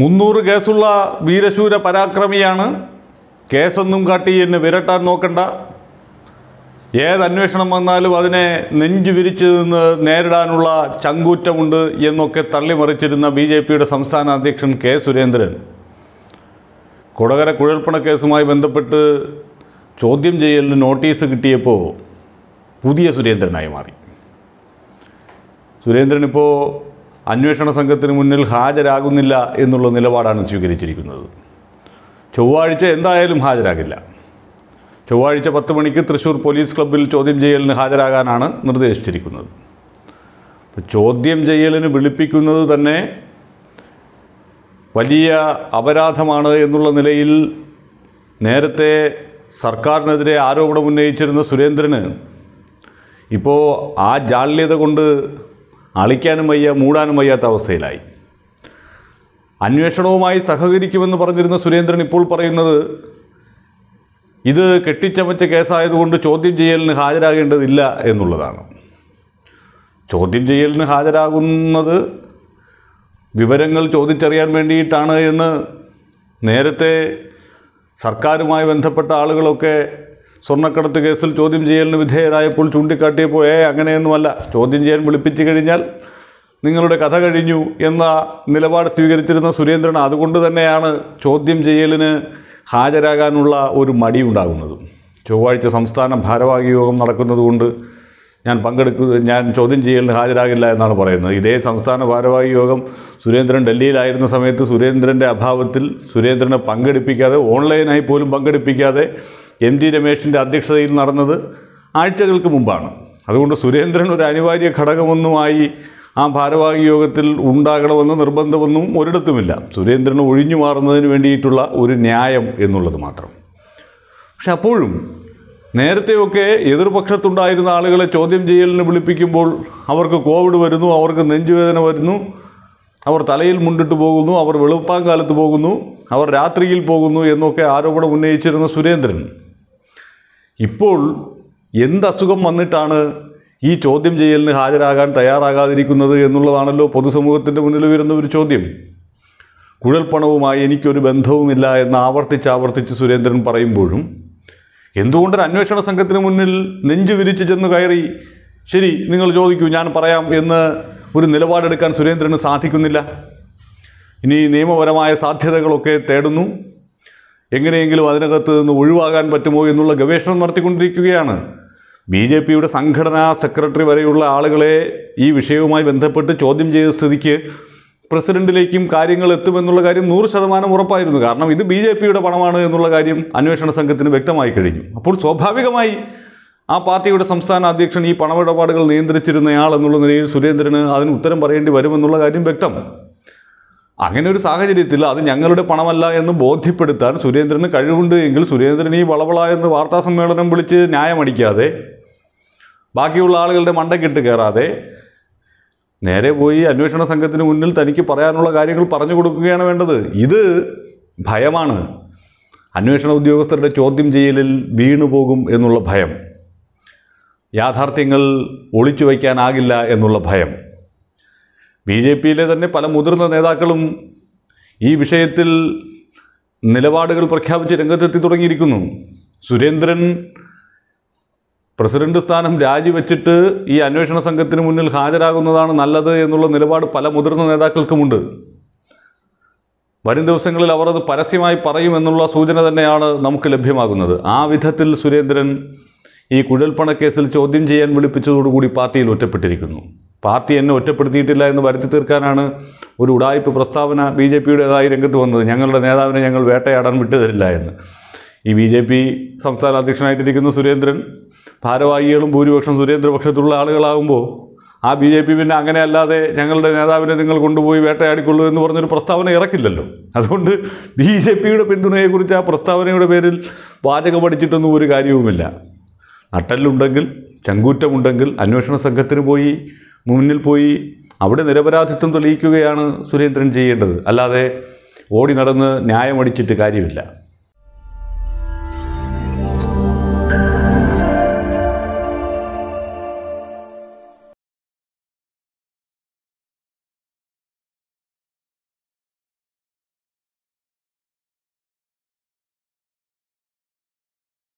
മുന്നൂറ് കേസുള്ള വീരശൂര പരാക്രമിയാണ് കേസൊന്നും കാട്ടി എന്നെ വിരട്ടാൻ നോക്കണ്ട ഏതന്വേഷണം വന്നാലും അതിനെ നെഞ്ചു വിരിച്ചു നിന്ന് നേരിടാനുള്ള ചങ്കൂറ്റമുണ്ട് എന്നൊക്കെ തള്ളിമറിച്ചിരുന്ന ബി ജെ പിയുടെ സംസ്ഥാന അധ്യക്ഷൻ കെ സുരേന്ദ്രൻ കൊടകര കുഴൽപ്പണ കേസുമായി ബന്ധപ്പെട്ട് ചോദ്യം ചെയ്യലിന് നോട്ടീസ് കിട്ടിയപ്പോൾ പുതിയ സുരേന്ദ്രനായി മാറി സുരേന്ദ്രൻ ഇപ്പോൾ അന്വേഷണ സംഘത്തിന് മുന്നിൽ ഹാജരാകുന്നില്ല എന്നുള്ള നിലപാടാണ് സ്വീകരിച്ചിരിക്കുന്നത് ചൊവ്വാഴ്ച എന്തായാലും ഹാജരാകില്ല ചൊവ്വാഴ്ച പത്ത് മണിക്ക് തൃശ്ശൂർ പോലീസ് ക്ലബ്ബിൽ ചോദ്യം ചെയ്യലിന് ഹാജരാകാനാണ് നിർദ്ദേശിച്ചിരിക്കുന്നത് ചോദ്യം ചെയ്യലിന് വിളിപ്പിക്കുന്നത് തന്നെ വലിയ അപരാധമാണ് എന്നുള്ള നിലയിൽ നേരത്തെ സർക്കാരിനെതിരെ ആരോപണം ഉന്നയിച്ചിരുന്ന സുരേന്ദ്രന് ഇപ്പോൾ ആ ജാള്യത കൊണ്ട് അളിക്കാനും വയ്യ മൂടാനും വയ്യാത്ത അവസ്ഥയിലായി അന്വേഷണവുമായി സഹകരിക്കുമെന്ന് പറഞ്ഞിരുന്ന സുരേന്ദ്രൻ ഇപ്പോൾ പറയുന്നത് ഇത് കെട്ടിച്ചമച്ച കേസായതുകൊണ്ട് ചോദ്യം ചെയ്യലിന് ഹാജരാകേണ്ടതില്ല എന്നുള്ളതാണ് ചോദ്യം ചെയ്യലിന് ഹാജരാകുന്നത് വിവരങ്ങൾ ചോദിച്ചറിയാൻ വേണ്ടിയിട്ടാണ് എന്ന് നേരത്തെ സർക്കാരുമായി ബന്ധപ്പെട്ട ആളുകളൊക്കെ സ്വർണ്ണക്കടത്ത് കേസിൽ ചോദ്യം ചെയ്യലിന് വിധേയരായപ്പോൾ ചൂണ്ടിക്കാട്ടിയപ്പോൾ ഏ അങ്ങനെയൊന്നുമല്ല ചോദ്യം ചെയ്യാൻ വിളിപ്പിച്ചു കഴിഞ്ഞാൽ നിങ്ങളുടെ കഥ കഴിഞ്ഞു എന്ന നിലപാട് സ്വീകരിച്ചിരുന്ന സുരേന്ദ്രൻ അതുകൊണ്ട് തന്നെയാണ് ചോദ്യം ചെയ്യലിന് ഹാജരാകാനുള്ള ഒരു മടി ഉണ്ടാകുന്നത് ചൊവ്വാഴ്ച സംസ്ഥാന ഭാരവാഹി യോഗം നടക്കുന്നതുകൊണ്ട് ഞാൻ പങ്കെടുക്കുക ഞാൻ ചോദ്യം ചെയ്യലിന് ഹാജരാകില്ല എന്നാണ് പറയുന്നത് ഇതേ സംസ്ഥാന ഭാരവാഹി യോഗം സുരേന്ദ്രൻ ഡൽഹിയിലായിരുന്ന സമയത്ത് സുരേന്ദ്രൻ്റെ അഭാവത്തിൽ സുരേന്ദ്രനെ പങ്കെടുപ്പിക്കാതെ ഓൺലൈനായി പോലും പങ്കെടുപ്പിക്കാതെ എം ടി രമേശിൻ്റെ അധ്യക്ഷതയിൽ നടന്നത് ആഴ്ചകൾക്ക് മുമ്പാണ് അതുകൊണ്ട് സുരേന്ദ്രൻ ഒരു അനിവാര്യ ഘടകമൊന്നുമായി ആ ഭാരവാഹി യോഗത്തിൽ ഉണ്ടാകണമെന്ന് നിർബന്ധമൊന്നും ഒരിടത്തുമില്ല സുരേന്ദ്രൻ ഒഴിഞ്ഞു മാറുന്നതിന് വേണ്ടിയിട്ടുള്ള ഒരു ന്യായം എന്നുള്ളത് മാത്രം പക്ഷെ അപ്പോഴും നേരത്തെയൊക്കെ എതിർപക്ഷത്തുണ്ടായിരുന്ന ആളുകളെ ചോദ്യം ചെയ്യലിന് വിളിപ്പിക്കുമ്പോൾ അവർക്ക് കോവിഡ് വരുന്നു അവർക്ക് നെഞ്ചുവേദന വരുന്നു അവർ തലയിൽ മുണ്ടിട്ട് പോകുന്നു അവർ വെളുപ്പാങ്കാലത്ത് പോകുന്നു അവർ രാത്രിയിൽ പോകുന്നു എന്നൊക്കെ ആരോപണം ഉന്നയിച്ചിരുന്ന സുരേന്ദ്രൻ ഇപ്പോൾ എന്തസുഖം വന്നിട്ടാണ് ഈ ചോദ്യം ചെയ്യലിന് ഹാജരാകാൻ തയ്യാറാകാതിരിക്കുന്നത് എന്നുള്ളതാണല്ലോ പൊതുസമൂഹത്തിൻ്റെ മുന്നിൽ വരുന്ന ഒരു ചോദ്യം കുഴൽപ്പണവുമായി എനിക്കൊരു ബന്ധവുമില്ല എന്ന് ആവർത്തിച്ച് ആവർത്തിച്ച് സുരേന്ദ്രൻ പറയുമ്പോഴും എന്തുകൊണ്ടൊരു അന്വേഷണ സംഘത്തിന് മുന്നിൽ നെഞ്ചു വിരിച്ചു ചെന്ന് കയറി ശരി നിങ്ങൾ ചോദിക്കൂ ഞാൻ പറയാം എന്ന് ഒരു നിലപാടെടുക്കാൻ സുരേന്ദ്രന് സാധിക്കുന്നില്ല ഇനി നിയമപരമായ സാധ്യതകളൊക്കെ തേടുന്നു എങ്ങനെയെങ്കിലും അതിനകത്ത് നിന്ന് ഒഴിവാകാൻ പറ്റുമോ എന്നുള്ള ഗവേഷണം നടത്തിക്കൊണ്ടിരിക്കുകയാണ് ബി ജെ പിയുടെ സംഘടനാ സെക്രട്ടറി വരെയുള്ള ആളുകളെ ഈ വിഷയവുമായി ബന്ധപ്പെട്ട് ചോദ്യം ചെയ്ത സ്ഥിതിക്ക് പ്രസിഡന്റിലേക്കും കാര്യങ്ങൾ എത്തുമെന്നുള്ള കാര്യം നൂറ് ശതമാനം ഉറപ്പായിരുന്നു കാരണം ഇത് ബി ജെ പിയുടെ പണമാണ് എന്നുള്ള കാര്യം അന്വേഷണ സംഘത്തിന് വ്യക്തമായി കഴിഞ്ഞു അപ്പോൾ സ്വാഭാവികമായി ആ പാർട്ടിയുടെ സംസ്ഥാന അധ്യക്ഷൻ ഈ പണമിടപാടുകൾ നിയന്ത്രിച്ചിരുന്നയാൾ എന്നുള്ള നിലയിൽ സുരേന്ദ്രന് അതിന് ഉത്തരം പറയേണ്ടി വരുമെന്നുള്ള കാര്യം വ്യക്തം അങ്ങനെ ഒരു സാഹചര്യത്തിൽ അത് ഞങ്ങളുടെ പണമല്ല എന്ന് ബോധ്യപ്പെടുത്താൻ സുരേന്ദ്രന് കഴിവുണ്ട് എങ്കിൽ സുരേന്ദ്രൻ ഈ വളവള എന്ന് വാർത്താ സമ്മേളനം വിളിച്ച് ന്യായമടിക്കാതെ ബാക്കിയുള്ള ആളുകളുടെ മണ്ടക്കിട്ട് കയറാതെ നേരെ പോയി അന്വേഷണ സംഘത്തിന് മുന്നിൽ തനിക്ക് പറയാനുള്ള കാര്യങ്ങൾ പറഞ്ഞു കൊടുക്കുകയാണ് വേണ്ടത് ഇത് ഭയമാണ് അന്വേഷണ ഉദ്യോഗസ്ഥരുടെ ചോദ്യം ചെയ്യലിൽ വീണു പോകും എന്നുള്ള ഭയം യാഥാർത്ഥ്യങ്ങൾ ഒളിച്ചു വയ്ക്കാനാകില്ല എന്നുള്ള ഭയം ബി ജെ പിയിലെ തന്നെ പല മുതിർന്ന നേതാക്കളും ഈ വിഷയത്തിൽ നിലപാടുകൾ പ്രഖ്യാപിച്ച് രംഗത്തെത്തി തുടങ്ങിയിരിക്കുന്നു സുരേന്ദ്രൻ പ്രസിഡന്റ് സ്ഥാനം രാജിവെച്ചിട്ട് ഈ അന്വേഷണ സംഘത്തിന് മുന്നിൽ ഹാജരാകുന്നതാണ് നല്ലത് എന്നുള്ള നിലപാട് പല മുതിർന്ന നേതാക്കൾക്കുമുണ്ട് വരും ദിവസങ്ങളിൽ അവർ അത് പരസ്യമായി പറയുമെന്നുള്ള സൂചന തന്നെയാണ് നമുക്ക് ലഭ്യമാകുന്നത് ആ വിധത്തിൽ സുരേന്ദ്രൻ ഈ കുഴൽപ്പണക്കേസിൽ ചോദ്യം ചെയ്യാൻ വിളിപ്പിച്ചതോടുകൂടി പാർട്ടിയിൽ ഒറ്റപ്പെട്ടിരിക്കുന്നു പാർട്ടി എന്നെ ഒറ്റപ്പെടുത്തിയിട്ടില്ല എന്ന് വരുത്തി തീർക്കാനാണ് ഒരു ഉടായ്പ പ്രസ്താവന ബി ജെ പിയുടേതായി രംഗത്ത് വന്നത് ഞങ്ങളുടെ നേതാവിനെ ഞങ്ങൾ വേട്ടയാടാൻ വിട്ടുതരില്ല എന്ന് ഈ ബി ജെ പി സംസ്ഥാന അധ്യക്ഷനായിട്ടിരിക്കുന്ന സുരേന്ദ്രൻ ഭാരവാഹികളും ഭൂരിപക്ഷം സുരേന്ദ്രപക്ഷത്തുള്ള ആളുകളാകുമ്പോൾ ആ ബി ജെ പി പിന്നെ അങ്ങനെയല്ലാതെ ഞങ്ങളുടെ നേതാവിനെ നിങ്ങൾ കൊണ്ടുപോയി വേട്ടയാടിക്കൊള്ളൂ എന്ന് പറഞ്ഞൊരു പ്രസ്താവന ഇറക്കില്ലല്ലോ അതുകൊണ്ട് ബി ജെ പിയുടെ പിന്തുണയെക്കുറിച്ച് ആ പ്രസ്താവനയുടെ പേരിൽ വാചകം പഠിച്ചിട്ടൊന്നും ഒരു കാര്യവുമില്ല നട്ടലുണ്ടെങ്കിൽ ചങ്കൂറ്റമുണ്ടെങ്കിൽ അന്വേഷണ സംഘത്തിന് പോയി മുന്നിൽ പോയി അവിടെ നിരപരാധിത്വം തെളിയിക്കുകയാണ് സുരേന്ദ്രൻ ചെയ്യേണ്ടത് അല്ലാതെ ഓടി നടന്ന് ന്യായമടിച്ചിട്ട് കാര്യമില്ല